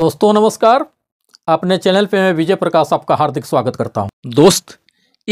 दोस्तों नमस्कार अपने चैनल पे मैं विजय प्रकाश आपका हार्दिक स्वागत करता हूं दोस्त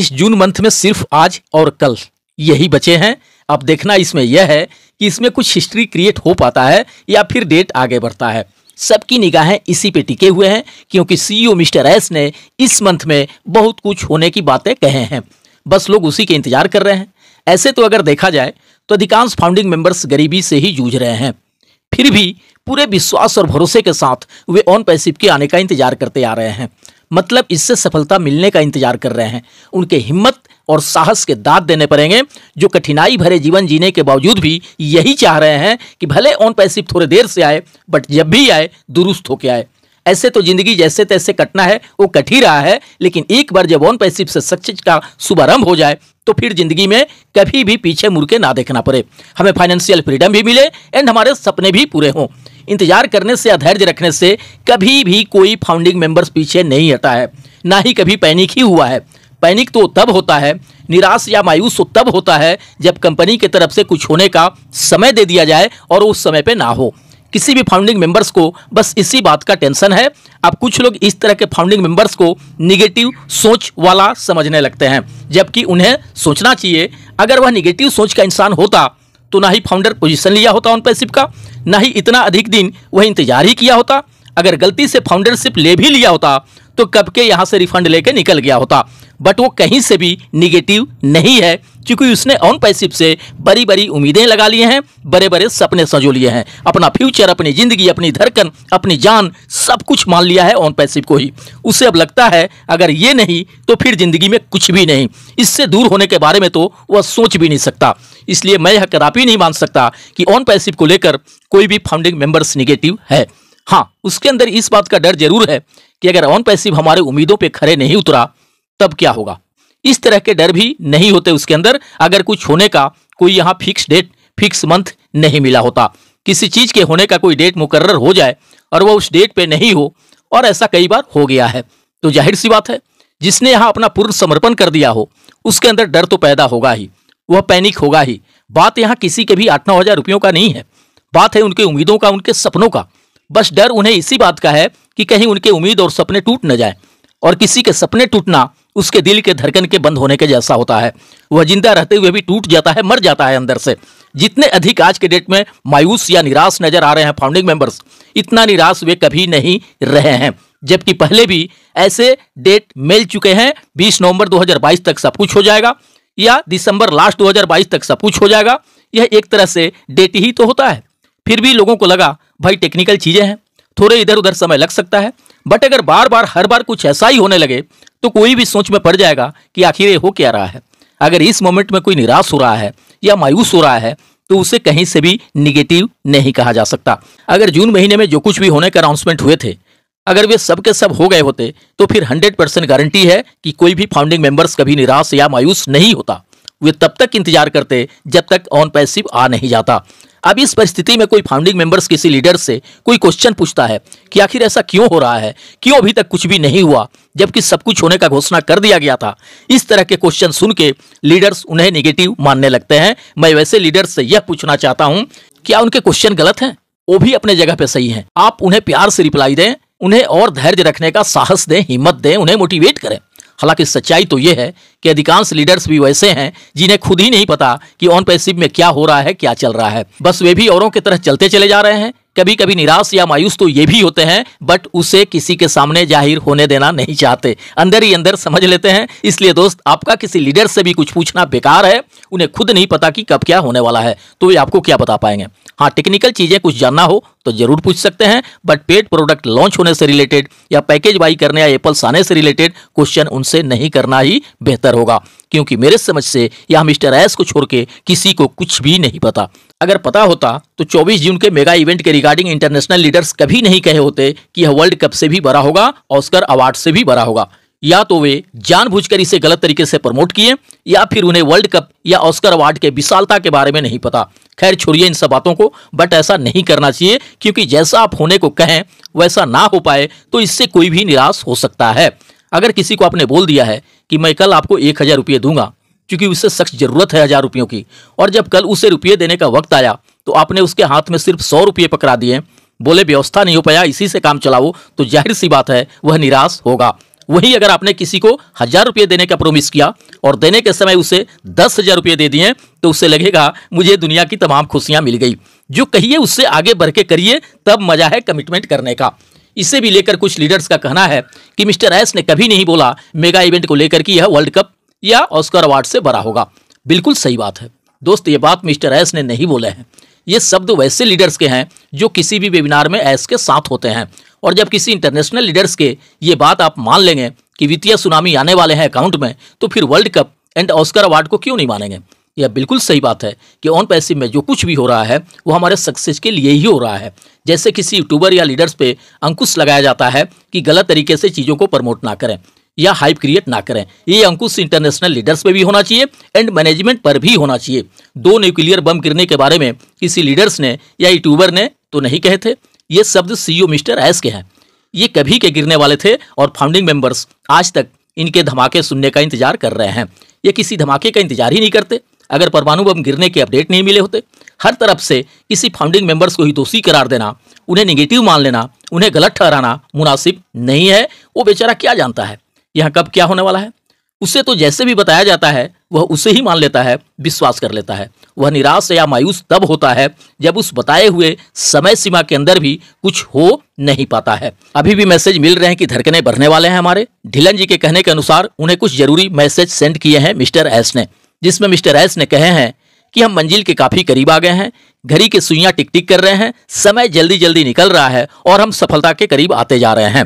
इस जून मंथ में सिर्फ आज और कल यही बचे हैं अब देखना इसमें यह है कि इसमें कुछ हिस्ट्री क्रिएट हो पाता है या फिर डेट आगे बढ़ता है सबकी निगाहें इसी पे टिके हुए हैं क्योंकि सीईओ e मिस्टर एस ने इस मंथ में बहुत कुछ होने की बातें कहे हैं बस लोग उसी के इंतजार कर रहे हैं ऐसे तो अगर देखा जाए तो अधिकांश फाउंडिंग मेंबर्स गरीबी से ही जूझ रहे हैं फिर भी पूरे विश्वास और भरोसे के साथ वे ऑन पैसिव के आने का इंतजार करते आ रहे हैं मतलब इससे सफलता मिलने का इंतजार कर रहे हैं उनके हिम्मत और साहस के दाद देने पड़ेंगे जो कठिनाई भरे जीवन जीने के बावजूद भी यही चाह रहे हैं कि भले ऑन पैसिव थोड़े देर से आए बट जब भी आए दुरुस्त होके आए ऐसे तो जिंदगी जैसे तैसे कटना है वो कट ही रहा है लेकिन एक बार जब ऑन पैसिव से सक्सेस का शुभारंभ हो जाए तो फिर जिंदगी में कभी भी पीछे मुड़के ना देखना पड़े हमें फाइनेंशियल फ्रीडम भी मिले एंड हमारे सपने भी पूरे हों इंतजार करने से अधैर्य रखने से कभी भी कोई फाउंडिंग मेंबर्स पीछे नहीं हटा है ना ही कभी पैनिक ही हुआ है पैनिक तो तब होता है निराश या मायूस तो तब होता है जब कंपनी की तरफ से कुछ होने का समय दे दिया जाए और उस समय पर ना हो किसी भी फाउंडिंग मेंबर्स को बस इसी बात का टेंशन है अब कुछ लोग इस तरह के फाउंडिंग मेंबर्स को निगेटिव सोच वाला समझने लगते हैं जबकि उन्हें सोचना चाहिए अगर वह निगेटिव सोच का इंसान होता तो ना ही फाउंडर पोजीशन लिया होता पर शिप का ना ही इतना अधिक दिन वह इंतजार ही किया होता अगर गलती से फाउंडरशिप ले भी लिया होता तो कब के यहाँ से रिफंड लेके निकल गया होता बट वो कहीं से भी निगेटिव नहीं है क्योंकि उसने ऑन पैसिव से बड़ी बड़ी उम्मीदें लगा लिए हैं बड़े बड़े सपने सजो लिए हैं अपना फ्यूचर अपनी ज़िंदगी अपनी धड़कन अपनी जान सब कुछ मान लिया है ऑन पैसिव को ही उसे अब लगता है अगर ये नहीं तो फिर ज़िंदगी में कुछ भी नहीं इससे दूर होने के बारे में तो वह सोच भी नहीं सकता इसलिए मैं यह कदापि नहीं मान सकता कि ऑन पैसिव को लेकर कोई भी फाउंडिंग मेंबर्स निगेटिव है हाँ उसके अंदर इस बात का डर जरूर है कि अगर ऑन पैसिव हमारे उम्मीदों पर खड़े नहीं उतरा तब क्या होगा इस तरह के डर भी नहीं होते उसके अंदर अगर कुछ होने का कोई यहाँ फिक्स डेट फिक्स मंथ नहीं मिला होता किसी चीज़ के होने का कोई डेट मुकर्र हो जाए और वह उस डेट पे नहीं हो और ऐसा कई बार हो गया है तो जाहिर सी बात है जिसने यहाँ अपना पूर्ण समर्पण कर दिया हो उसके अंदर डर तो पैदा होगा ही वह पैनिक होगा ही बात यहाँ किसी के भी आठ नौ हज़ार रुपयों का नहीं है बात है उनके उम्मीदों का उनके सपनों का बस डर उन्हें इसी बात का है कि कहीं उनके उम्मीद और सपने टूट न जाए और किसी के सपने टूटना उसके दिल के धड़कन के बंद होने के जैसा होता है वह जिंदा रहते हुए भी टूट जाता है मर जाता है अंदर से जितने अधिक आज के डेट में मायूस या निराश नजर आ रहे हैं फाउंडिंग मेंबर्स इतना निराश वे कभी नहीं रहे हैं जबकि पहले भी ऐसे डेट मिल चुके हैं बीस नवंबर दो तक सब कुछ हो जाएगा या दिसंबर लास्ट दो तक सब कुछ हो जाएगा यह एक तरह से डेट ही तो होता है फिर भी लोगों को लगा भाई टेक्निकल चीज़ें हैं थोड़े इधर उधर समय लग सकता है बट अगर बार बार हर बार कुछ ऐसा ही होने लगे तो कोई भी सोच में पड़ जाएगा कि आखिर ये हो क्या रहा है अगर इस मोमेंट में कोई निराश हो रहा है या मायूस हो रहा है तो उसे कहीं से भी निगेटिव नहीं कहा जा सकता अगर जून महीने में जो कुछ भी होने के अनाउंसमेंट हुए थे अगर वे सबके सब हो गए होते तो फिर हंड्रेड परसेंट गारंटी है कि कोई भी फाउंडिंग मेंबर्स कभी निराश या मायूस नहीं होता वे तब तक इंतजार करते जब तक ऑन पैसिव आ नहीं जाता अब इस परिस्थिति में कोई फाउंडिंग मेंबर्स किसी लीडर से कोई क्वेश्चन पूछता है कि आखिर ऐसा क्यों हो रहा है क्यों अभी तक कुछ भी नहीं हुआ जबकि सब कुछ होने का घोषणा कर दिया गया था इस तरह के क्वेश्चन सुन के लीडर्स उन्हें निगेटिव मानने लगते हैं मैं वैसे लीडर्स से यह पूछना चाहता हूँ क्या उनके क्वेश्चन गलत है वो भी अपने जगह पे सही है आप उन्हें प्यार से रिप्लाई दें उन्हें और धैर्य रखने का साहस दें हिम्मत दें उन्हें मोटिवेट करें हालांकि सच्चाई तो यह है कि अधिकांश लीडर्स भी वैसे हैं जिन्हें खुद ही नहीं पता कि ऑन पैसिव में क्या हो रहा है क्या चल रहा है बस वे भी औरों की तरह चलते चले जा रहे हैं कभी कभी निराश या मायूस तो ये भी होते हैं बट उसे किसी के सामने जाहिर होने देना नहीं चाहते अंदर ही अंदर समझ लेते हैं इसलिए दोस्त आपका किसी लीडर से भी कुछ पूछना बेकार है उन्हें खुद नहीं पता कि कब क्या होने वाला है तो वे आपको क्या बता पाएंगे हाँ टेक्निकल चीज़ें कुछ जानना हो तो जरूर पूछ सकते हैं बट पेड प्रोडक्ट लॉन्च होने से रिलेटेड या पैकेज बाई करने या एप्पल आने से रिलेटेड क्वेश्चन उनसे नहीं करना ही बेहतर होगा क्योंकि मेरे समझ से यह मिस्टर एस को छोड़ के किसी को कुछ भी नहीं पता अगर पता होता तो 24 जून के मेगा इवेंट के रिगार्डिंग इंटरनेशनल लीडर्स कभी नहीं कहे होते कि यह वर्ल्ड कप से भी बड़ा होगा ऑस्कर अवार्ड से भी बड़ा होगा या तो वे जानबूझकर इसे गलत तरीके से प्रमोट किए या फिर उन्हें वर्ल्ड कप या ऑस्कर अवार्ड के विशालता के बारे में नहीं पता खैर छोड़िए इन सब बातों को बट ऐसा नहीं करना चाहिए क्योंकि जैसा आप होने को कहें वैसा ना हो पाए तो इससे कोई भी निराश हो सकता है अगर किसी को आपने बोल दिया है कि मैं कल आपको एक हज़ार रुपये दूंगा क्योंकि उससे सख्त ज़रूरत है हज़ार रुपयों की और जब कल उसे रुपये देने का वक्त आया तो आपने उसके हाथ में सिर्फ सौ रुपये पकड़ा दिए बोले व्यवस्था नहीं हो पाया इसी से काम चलाओ तो जाहिर सी बात है वह निराश होगा वही अगर आपने किसी को हजार रुपये देने का प्रोमिस किया और देने के समय उसे दस हजार रुपये दे दिए तो उसे लगेगा मुझे दुनिया की तमाम खुशियां मिल गई जो कहिए उससे आगे बढ़ के करिए तब मजा है कमिटमेंट करने का इसे भी लेकर कुछ लीडर्स का कहना है कि मिस्टर एस ने कभी नहीं बोला मेगा इवेंट को लेकर कि यह वर्ल्ड कप या ऑस्कर अवार्ड से भरा होगा बिल्कुल सही बात है दोस्त ये बात मिस्टर एस ने नहीं बोले हैं ये शब्द वैसे लीडर्स के हैं जो किसी भी वेबिनार में ऐस के साथ होते हैं और जब किसी इंटरनेशनल लीडर्स के ये बात आप मान लेंगे कि वित्तीय सुनामी आने वाले हैं अकाउंट में तो फिर world cup and Oscar award को क्यों नहीं मानेंगे यह बिल्कुल सही बात है कि ऑन पैसिव में जो कुछ भी हो रहा है वो हमारे सक्सेस के लिए ही हो रहा है जैसे किसी यूट्यूबर या लीडर्स पे अंकुश लगाया जाता है कि गलत तरीके से चीज़ों को प्रमोट ना करें या हाइप क्रिएट ना करें ये अंकुश इंटरनेशनल लीडर्स पे भी होना चाहिए एंड मैनेजमेंट पर भी होना चाहिए दो न्यूक्लियर बम गिरने के बारे में किसी लीडर्स ने या यूट्यूबर ने तो नहीं कहे थे ये शब्द सीईओ e मिस्टर एस के हैं ये कभी के गिरने वाले थे और फाउंडिंग मेंबर्स आज तक इनके धमाके सुनने का इंतजार कर रहे हैं ये किसी धमाके का इंतजार ही नहीं करते अगर परमाणु बम गिरने के अपडेट नहीं मिले होते हर तरफ से किसी फाउंडिंग मेंबर्स को ही दोषी करार देना उन्हें निगेटिव मान लेना उन्हें गलत ठहराना मुनासिब नहीं है वो बेचारा क्या जानता है यह कब क्या होने वाला है उसे तो जैसे भी बताया जाता है वह उसे ही मान लेता है विश्वास कर लेता है वह निराश या मायूस तब होता है जब उस बताए हुए समय सीमा के अंदर भी कुछ हो नहीं पाता है अभी भी मैसेज मिल रहे हैं कि धड़कने बढ़ने वाले हैं हमारे ढिलन जी के कहने के अनुसार उन्हें कुछ जरूरी मैसेज सेंड किए हैं मिस्टर एस ने जिसमें मिस्टर एस ने कहे हैं कि हम मंजिल के काफी करीब आ गए हैं घड़ी की सुइयां टिक टिक कर रहे हैं समय जल्दी जल्दी निकल रहा है और हम सफलता के करीब आते जा रहे हैं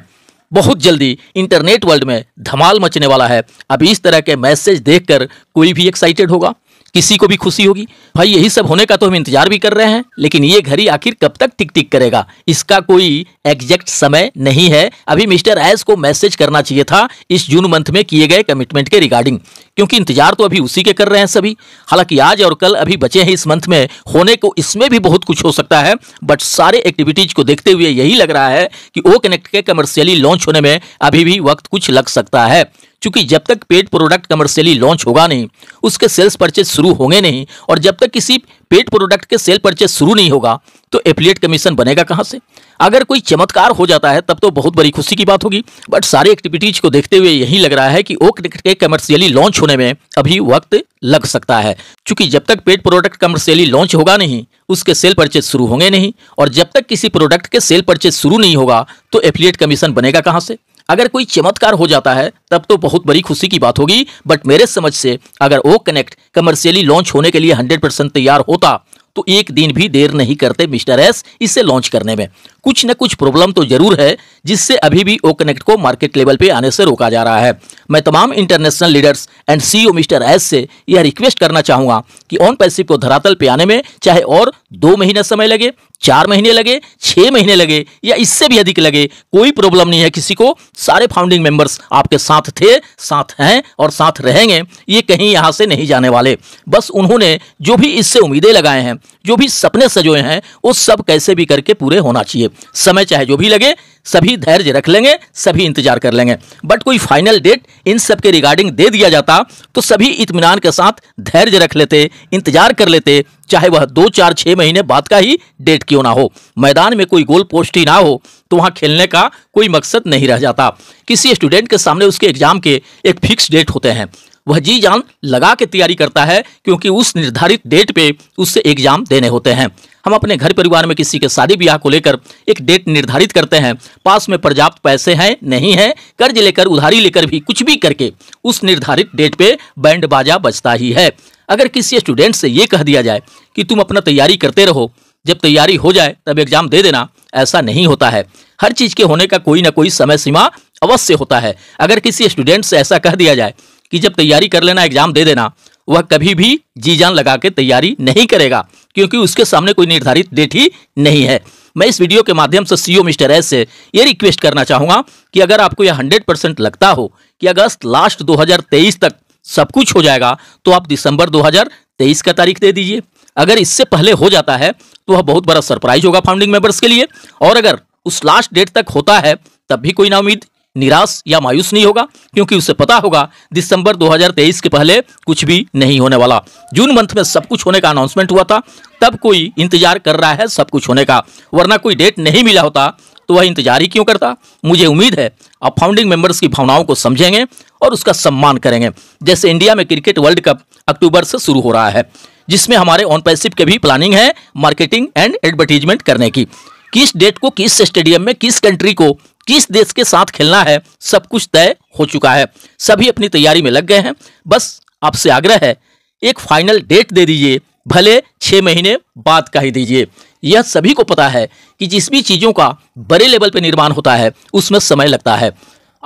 बहुत जल्दी इंटरनेट वर्ल्ड में धमाल मचने वाला है अब इस तरह के मैसेज देखकर कोई भी एक्साइटेड होगा किसी को भी खुशी होगी भाई यही सब होने का तो हम इंतजार भी कर रहे हैं लेकिन ये घड़ी आखिर कब तक टिक टिक करेगा इसका कोई एग्जैक्ट समय नहीं है अभी मिस्टर एस को मैसेज करना चाहिए था इस जून मंथ में किए गए कमिटमेंट के रिगार्डिंग क्योंकि इंतजार तो अभी उसी के कर रहे हैं सभी हालांकि आज और कल अभी बचे हैं इस मंथ में होने को इसमें भी बहुत कुछ हो सकता है बट सारे एक्टिविटीज को देखते हुए यही लग रहा है कि ओ कनेक्ट के कमर्शियली लॉन्च होने में अभी भी वक्त कुछ लग सकता है क्योंकि जब तक पेड प्रोडक्ट कमर्शियली लॉन्च होगा नहीं उसके सेल्स परचेज शुरू होंगे नहीं और जब तक किसी पेड प्रोडक्ट के सेल परचेज शुरू नहीं होगा तो एफिलियट कमीशन बनेगा कहाँ से अगर कोई चमत्कार हो जाता है तब तो बहुत बड़ी खुशी की बात होगी बट सारी एक्टिविटीज को देखते हुए यही लग रहा है कि ओ क्रिकेट के कमर्शियली लॉन्च होने में अभी वक्त लग सकता है क्योंकि जब तक पेड प्रोडक्ट कमर्शियली लॉन्च होगा नहीं उसके सेल परचेज शुरू होंगे नहीं और जब तक किसी प्रोडक्ट के सेल परचेज शुरू नहीं होगा तो एफिलियट कमीशन बनेगा कहाँ से अगर कोई चमत्कार हो जाता है तब तो बहुत बड़ी खुशी की बात होगी बट मेरे समझ से अगर ओ कनेक्ट कमर्शियली लॉन्च होने के लिए 100 परसेंट तैयार होता तो एक दिन भी देर नहीं करते मिस्टर एस इसे लॉन्च करने में कुछ न कुछ प्रॉब्लम तो जरूर है जिससे अभी भी ओ कनेक्ट को मार्केट लेवल पे आने से रोका जा रहा है मैं तमाम international leaders and CEO mister S से यह रिक्वेस्ट करना चाहूंगा कि ऑन पैसिव को धरातल पे आने में चाहे और दो महीना समय लगे चार महीने लगे छः महीने लगे या इससे भी अधिक लगे कोई प्रॉब्लम नहीं है किसी को सारे फाउंडिंग मेंबर्स आपके साथ थे साथ हैं और साथ रहेंगे ये कहीं यहाँ से नहीं जाने वाले बस उन्होंने जो भी इससे उम्मीदें लगाए हैं जो भी सपने सजोए हैं वो सब कैसे भी करके पूरे होना चाहिए समय चाहे जो भी लगे सभी धैर्य रख लेंगे सभी इंतजार कर लेंगे बट कोई फाइनल डेट इन सब के रिगार्डिंग दे दिया जाता तो सभी इतमान के साथ धैर्य रख लेते इंतजार कर लेते चाहे वह दो चार छः महीने बाद का ही डेट क्यों ना हो मैदान में कोई गोल पोस्ट ही ना हो तो वहाँ खेलने का कोई मकसद नहीं रह जाता किसी स्टूडेंट के सामने उसके एग्जाम के एक फिक्स डेट होते हैं वह जी जान लगा के तैयारी करता है क्योंकि उस निर्धारित डेट पे उससे एग्जाम देने होते हैं हम अपने घर परिवार में किसी के शादी ब्याह को लेकर एक डेट निर्धारित करते हैं पास में पर्याप्त पैसे हैं नहीं है कर्ज लेकर उधारी लेकर भी कुछ भी करके उस निर्धारित डेट पे बैंड बाजा बजता ही है अगर किसी स्टूडेंट से ये कह दिया जाए कि तुम अपना तैयारी करते रहो जब तैयारी हो जाए तब एग्जाम दे देना ऐसा नहीं होता है हर चीज के होने का कोई ना कोई समय सीमा अवश्य होता है अगर किसी स्टूडेंट से ऐसा कह दिया जाए कि जब तैयारी कर लेना एग्जाम दे देना वह कभी भी जी जान लगा के तैयारी नहीं करेगा क्योंकि उसके सामने कोई निर्धारित डेट ही नहीं है मैं इस वीडियो के माध्यम से सीईओ मिस्टर एस से ये रिक्वेस्ट करना चाहूँगा कि अगर आपको यह हंड्रेड परसेंट लगता हो कि अगस्त लास्ट 2023 तक सब कुछ हो जाएगा तो आप दिसंबर 2023 का तारीख दे दीजिए अगर इससे पहले हो जाता है तो वह बहुत बड़ा सरप्राइज होगा फाउंडिंग मेंबर्स के लिए और अगर उस लास्ट डेट तक होता है तब भी कोई ना उम्मीद निराश या मायूस नहीं होगा क्योंकि उसे पता होगा दिसंबर 2023 के पहले कुछ भी नहीं होने वाला जून मंथ में सब कुछ होने का अनाउंसमेंट हुआ था तब कोई इंतजार कर रहा है सब कुछ होने का वरना कोई डेट नहीं मिला होता तो वह इंतजार ही क्यों करता मुझे उम्मीद है आप फाउंडिंग मेंबर्स की भावनाओं को समझेंगे और उसका सम्मान करेंगे जैसे इंडिया में क्रिकेट वर्ल्ड कप अक्टूबर से शुरू हो रहा है जिसमें हमारे ऑन पैसिप के भी प्लानिंग है मार्केटिंग एंड एडवर्टीजमेंट करने की किस डेट को किस स्टेडियम में किस कंट्री को किस देश के साथ खेलना है सब कुछ तय हो चुका है सभी अपनी तैयारी में लग गए हैं बस आपसे आग्रह है एक फाइनल डेट दे दीजिए भले छः महीने बाद का ही दीजिए यह सभी को पता है कि जिस भी चीज़ों का बड़े लेवल पर निर्माण होता है उसमें समय लगता है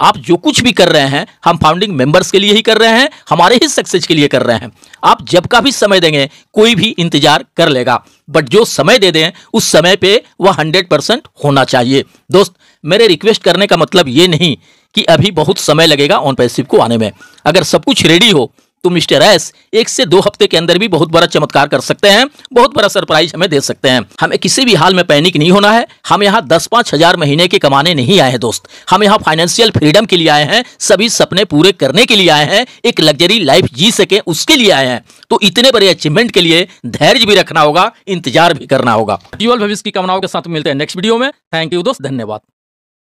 आप जो कुछ भी कर रहे हैं हम फाउंडिंग मेंबर्स के लिए ही कर रहे हैं हमारे ही सक्सेस के लिए कर रहे हैं आप जब का भी समय देंगे कोई भी इंतजार कर लेगा बट जो समय दे दें उस समय पे वह हंड्रेड परसेंट होना चाहिए दोस्त मेरे रिक्वेस्ट करने का मतलब ये नहीं कि अभी बहुत समय लगेगा ऑन पैसिव को आने में अगर सब कुछ रेडी हो तो मिस्टर एस एक से दो हफ्ते के अंदर भी बहुत बड़ा चमत्कार कर सकते हैं बहुत बड़ा सरप्राइज हमें दे सकते हैं हमें किसी भी हाल में पैनिक नहीं होना है हम यहाँ दस पांच हजार महीने के कमाने नहीं आए हैं दोस्त हम यहाँ फाइनेंशियल फ्रीडम के लिए आए हैं सभी सपने पूरे करने के लिए आए हैं एक लग्जरी लाइफ जी सके उसके लिए आए हैं तो इतने बड़े अचीवमेंट के लिए धैर्य भी रखना होगा इंतजार भी करना होगा भविष्य की कामनाओं के साथ मिलते हैं नेक्स्ट वीडियो में थैंक यू दोस्त धन्यवाद